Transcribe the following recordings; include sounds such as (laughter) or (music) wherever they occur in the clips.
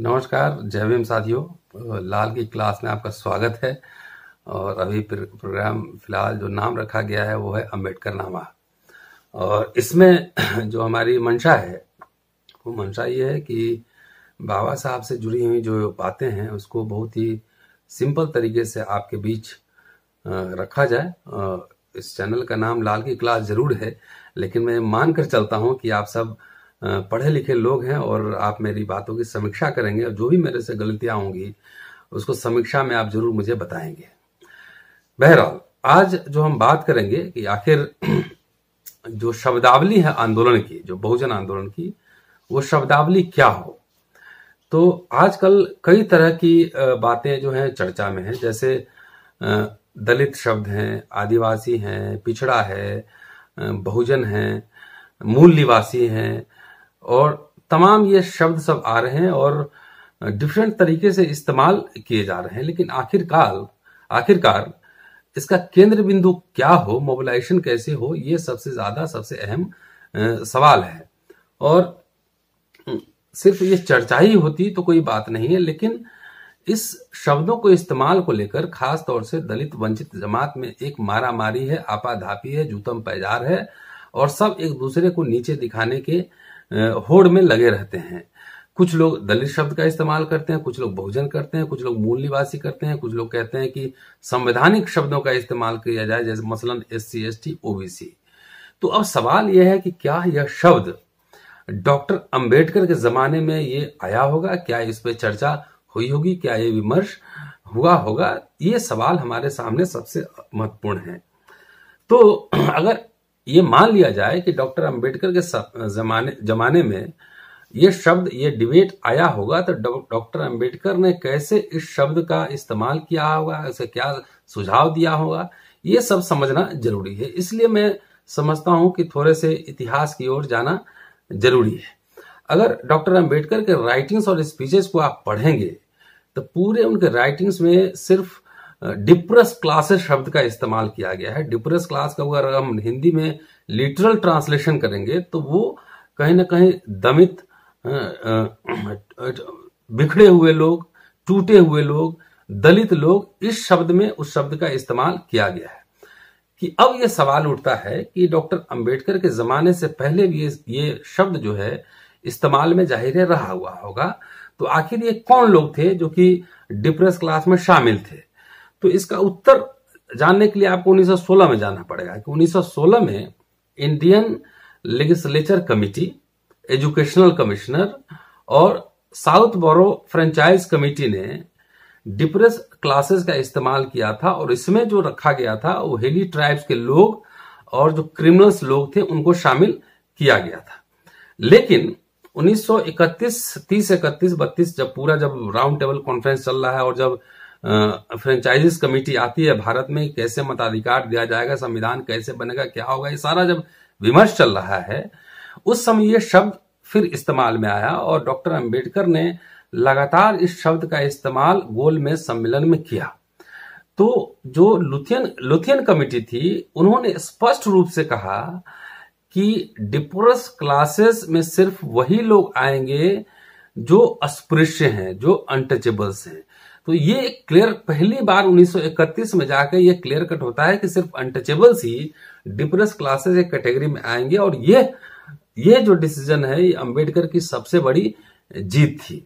नमस्कार जय भीम साथियों लाल की क्लास में आपका स्वागत है और अभी प्रोग्राम फिलहाल जो नाम रखा गया है वो है अम्बेडकर नामा और इसमें (clears throat) जो हमारी मंशा है वो मंशा ये है कि बाबा साहब से जुड़ी हुई जो बातें हैं उसको बहुत ही सिंपल तरीके से आपके बीच रखा जाए इस चैनल का नाम लाल की क्लास जरूर है लेकिन मैं मानकर चलता हूँ कि आप सब पढ़े लिखे लोग हैं और आप मेरी बातों की समीक्षा करेंगे और जो भी मेरे से गलतियां होंगी उसको समीक्षा में आप जरूर मुझे बताएंगे बहरहाल आज जो हम बात करेंगे कि आखिर (clears throat) जो शब्दावली है आंदोलन की जो बहुजन आंदोलन की वो शब्दावली क्या हो तो आजकल कई तरह की बातें जो हैं चर्चा में हैं जैसे दलित शब्द हैं आदिवासी हैं पिछड़ा है बहुजन है मूल निवासी हैं और तमाम ये शब्द सब आ रहे हैं और डिफरेंट तरीके से इस्तेमाल किए जा रहे हैं लेकिन आखिरकार आखिरकार इसका केंद्र बिंदु क्या हो मोबिलाइजेशन कैसे हो ये सबसे ज्यादा सबसे अहम सवाल है और सिर्फ ये चर्चा ही होती तो कोई बात नहीं है लेकिन इस शब्दों को इस्तेमाल को लेकर खास तौर से दलित वंचित जमात में एक मारामारी है आपाधापी है जूतम पैजार है और सब एक दूसरे को नीचे दिखाने के होड़ में लगे रहते हैं कुछ लोग दलित शब्द का इस्तेमाल करते हैं कुछ लोग बहुजन करते हैं कुछ लोग मूल निवासी करते हैं कुछ लोग कहते हैं कि संवैधानिक शब्दों का इस्तेमाल किया जाए जैसे मसलन S C S T OBC तो अब सवाल यह है कि क्या यह शब्द डॉक्टर अंबेडकर के जमाने में ये आया होगा क्या इस पर चर्चा हुई होगी क्या ये विमर्श हुआ होगा ये सवाल हमारे सामने सबसे महत्वपूर्ण है तो (clears throat) अगर ये मान लिया जाए कि डॉक्टर अंबेडकर के जमाने जमाने में ये शब्द ये डिबेट आया होगा तो डॉक्टर अंबेडकर ने कैसे इस शब्द का इस्तेमाल किया होगा इसे क्या सुझाव दिया होगा ये सब समझना जरूरी है इसलिए मैं समझता हूं कि थोड़े से इतिहास की ओर जाना जरूरी है अगर डॉक्टर अंबेडकर के राइटिंग्स और स्पीचेस को आप पढ़ेंगे तो पूरे उनके राइटिंग्स में सिर्फ डिप्रेस क्लासेस शब्द का इस्तेमाल किया गया है डिप्रेस क्लास का अगर हम हिंदी में लिटरल ट्रांसलेशन करेंगे तो वो कहीं ना कहीं दमित बिखरे हुए लोग टूटे हुए लोग दलित लोग इस शब्द में उस शब्द का इस्तेमाल किया गया है कि अब यह सवाल उठता है कि डॉक्टर अंबेडकर के जमाने से पहले भी ये शब्द जो है इस्तेमाल में जाहिर रहा हुआ होगा तो आखिर ये कौन लोग थे जो कि डिप्रेस क्लास में शामिल थे तो इसका उत्तर जानने के लिए आपको 1916 में जाना पड़ेगा कि 1916 में Indian legislature committee educational commissioner और साउथ बोरो फ्रेंचाइज कमेटी ने डिप्रेस क्लासेस का इस्तेमाल किया था और इसमें जो रखा गया था वो हेली ट्राइब्स के लोग और जो क्रिमिनल्स लोग थे उनको शामिल किया गया था लेकिन 1931 30 31 32 जब पूरा जब राउंड टेबल कॉन्फ्रेंस चल रहा है और जब फ्रेंचाइजीज कमेटी आती है भारत में कैसे मताधिकार दिया जाएगा संविधान कैसे बनेगा क्या होगा ये सारा जब विमर्श चल रहा है उस समय ये शब्द फिर इस्तेमाल में आया और डॉक्टर अंबेडकर ने लगातार इस शब्द का इस्तेमाल गोल में सम्मेलन में किया तो जो लुथियन लुथियन कमेटी थी उन्होंने स्पष्ट रूप से कहा कि डिपोरस क्लासेस में सिर्फ वही लोग आएंगे जो अस्पृश्य हैं जो अनटचेबल्स हैं तो ये क्लियर पहली बार 1931 में जाकर ये क्लियर कट होता है कि सिर्फ अनटचेबल्स ही डिप्रेस क्लासेस एक कैटेगरी में आएंगे और ये ये जो डिसीजन है ये अम्बेडकर की सबसे बड़ी जीत थी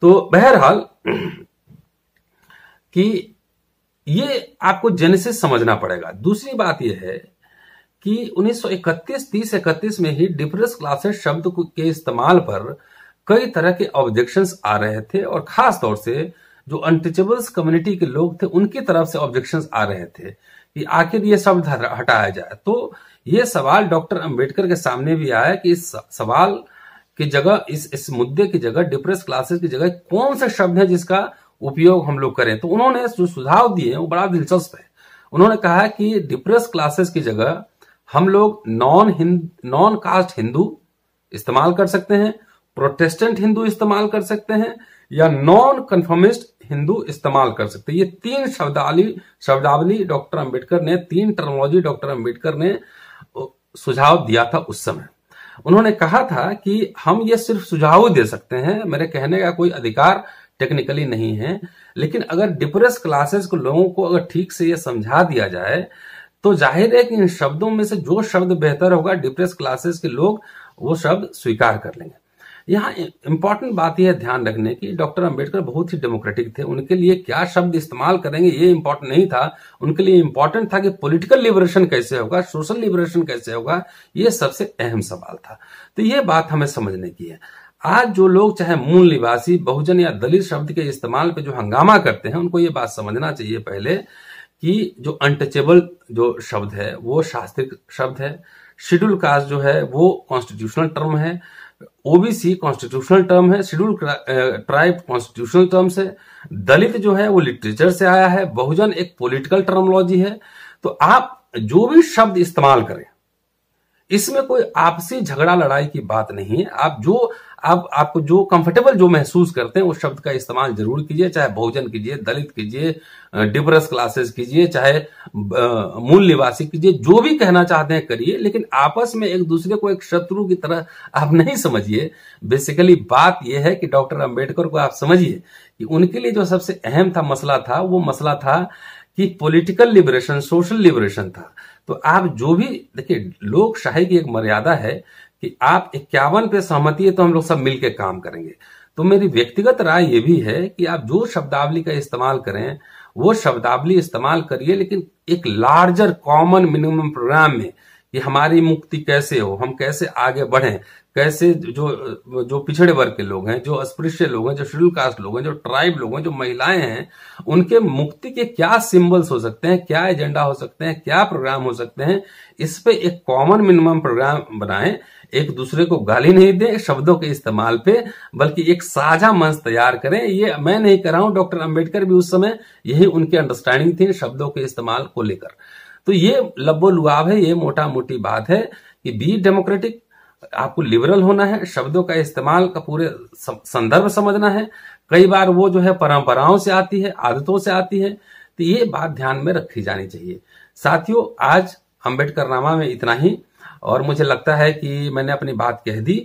तो बहरहाल (clears throat) कि ये आपको जेनेसिस समझना पड़ेगा दूसरी बात यह है कि 1931 सौ इकतीस में ही डिफरेंस क्लासेस शब्द के इस्तेमाल पर कई तरह के ऑब्जेक्शंस आ रहे थे और खास तौर से जो अनटचेबल्स कम्युनिटी के लोग थे उनकी तरफ से ऑब्जेक्शन आ रहे थे कि आखिर ये शब्द हटाया जाए तो ये सवाल डॉक्टर अंबेडकर के सामने भी आया कि इस सवाल की जगह इस इस मुद्दे की जगह डिप्रेस क्लासेस की जगह कौन सा शब्द है जिसका उपयोग हम लोग करें तो उन्होंने जो सुझाव दिए वो बड़ा दिलचस्प है उन्होंने कहा कि डिप्रेस क्लासेस की जगह हम लोग नॉन हिंद नॉन कास्ट हिंदू इस्तेमाल कर सकते हैं प्रोटेस्टेंट हिंदू इस्तेमाल कर सकते हैं या नॉन कन्फर्मिस्ट हिंदू इस्तेमाल कर सकते ये तीन शब्दावली शब्दावली डॉक्टर अंबेडकर ने तीन टर्मोलॉजी डॉक्टर अंबेडकर ने सुझाव दिया था उस समय उन्होंने कहा था कि हम ये सिर्फ सुझाव दे सकते हैं मेरे कहने का कोई अधिकार टेक्निकली नहीं है लेकिन अगर डिप्रेस क्लासेस को लोगों को अगर ठीक से ये समझा दिया जाए तो जाहिर है कि इन शब्दों में से जो शब्द बेहतर होगा डिप्रेस क्लासेस के लोग वो शब्द स्वीकार कर लेंगे यहाँ इम्पॉर्टेंट बात यह ध्यान रखने की डॉक्टर अंबेडकर बहुत ही डेमोक्रेटिक थे उनके लिए क्या शब्द इस्तेमाल करेंगे ये इम्पोर्टेंट नहीं था उनके लिए इम्पोर्टेंट था कि पॉलिटिकल लिबरेशन कैसे होगा सोशल लिबरेशन कैसे होगा ये सबसे अहम सवाल था तो ये बात हमें समझने की है आज जो लोग चाहे मूल निवासी बहुजन या दलित शब्द के इस्तेमाल पे जो हंगामा करते हैं उनको ये बात समझना चाहिए पहले कि जो अनटचेबल जो शब्द है वो शास्त्रीय शब्द है शेड्यूल कास्ट जो है वो कॉन्स्टिट्यूशनल टर्म है ओबीसी कॉन्स्टिट्यूशनल टर्म है शेड्यूल ट्राइब कॉन्स्टिट्यूशनल टर्म है दलित जो है वो लिटरेचर से आया है बहुजन एक पॉलिटिकल टर्मोलॉजी है तो आप जो भी शब्द इस्तेमाल करें इसमें कोई आपसी झगड़ा लड़ाई की बात नहीं है आप जो आप आपको जो कंफर्टेबल जो महसूस करते हैं उस शब्द का इस्तेमाल जरूर कीजिए चाहे बहुजन कीजिए दलित कीजिए डिप्रेस क्लासेस कीजिए चाहे मूल निवासी कीजिए जो भी कहना चाहते हैं करिए लेकिन आपस में एक दूसरे को एक शत्रु की तरह आप नहीं समझिए बेसिकली बात यह है कि डॉक्टर अम्बेडकर को आप समझिए कि उनके लिए जो सबसे अहम था मसला था वो मसला था कि पोलिटिकल लिबरेशन सोशल लिबरेशन था तो आप जो भी देखिए लोकशाही की एक मर्यादा है कि आप इक्यावन पे सहमति है तो हम लोग सब मिलकर काम करेंगे तो मेरी व्यक्तिगत राय ये भी है कि आप जो शब्दावली का इस्तेमाल करें वो शब्दावली इस्तेमाल करिए लेकिन एक लार्जर कॉमन मिनिमम प्रोग्राम में कि हमारी मुक्ति कैसे हो हम कैसे आगे बढ़ें कैसे जो जो पिछड़े वर्ग के लोग हैं जो अस्पृश्य लोग हैं जो शेड्यूल कास्ट लोग हैं जो ट्राइब लोग हैं जो महिलाएं हैं उनके मुक्ति के क्या सिंबल्स हो सकते हैं क्या एजेंडा हो सकते हैं क्या प्रोग्राम हो सकते हैं इस पे एक कॉमन मिनिमम प्रोग्राम बनाएं एक दूसरे को गाली नहीं दें शब्दों के इस्तेमाल पे बल्कि एक साझा मंच तैयार करें ये मैं नहीं कर रहा हूं डॉक्टर अम्बेडकर भी उस समय यही उनकी अंडरस्टैंडिंग थी शब्दों के इस्तेमाल को लेकर तो ये लब्बो लुआब है ये मोटा मोटी बात है कि बी डेमोक्रेटिक आपको लिबरल होना है शब्दों का इस्तेमाल का पूरे संदर्भ समझना है कई बार वो जो है परंपराओं से आती है आदतों से आती है तो ये बात ध्यान में रखी जानी चाहिए साथियों आज अम्बेडकर नामा में इतना ही और मुझे लगता है कि मैंने अपनी बात कह दी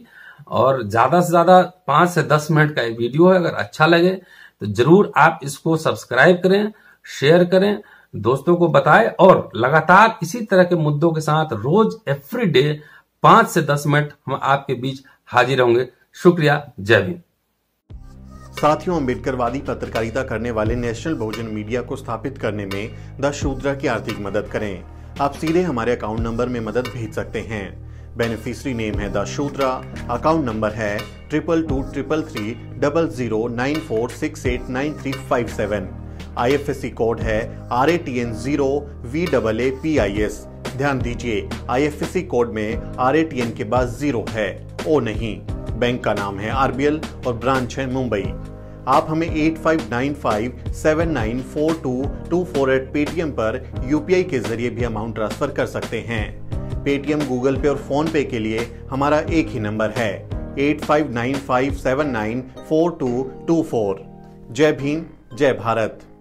और ज्यादा से ज्यादा पांच से दस मिनट का ये वीडियो है अगर अच्छा लगे तो जरूर आप इसको सब्सक्राइब करें शेयर करें दोस्तों को बताएं और लगातार इसी तरह के मुद्दों के साथ रोज एवरी डे पांच से दस मिनट हम आपके बीच हाजिर होंगे शुक्रिया जय हिंद साथियों अम्बेडकरवादी पत्रकारिता करने वाले नेशनल बहुजन मीडिया को स्थापित करने में द शूद्रा की आर्थिक मदद करें आप सीधे हमारे अकाउंट नंबर में मदद भेज सकते हैं बेनिफिशरी नेम है द शूद्रा अकाउंट नंबर है triple two triple three double zero nine four six eight nine three five seven I F S C code है R A T N zero V double A P I S ध्यान दीजिए IFSC code में are के बाद zero है ओ नहीं bank का नाम है आरबीएल और ब्रांच है मुंबई आप हमें nine four four two two eight Paytm पर यूपीआई के जरिए भी अमाउंट ट्रांसफर कर सकते हैं पेटीएम गूगल पे और फोन पे के लिए हमारा एक ही नंबर है eight five five nine nine seven four two two four जय भीम जय भारत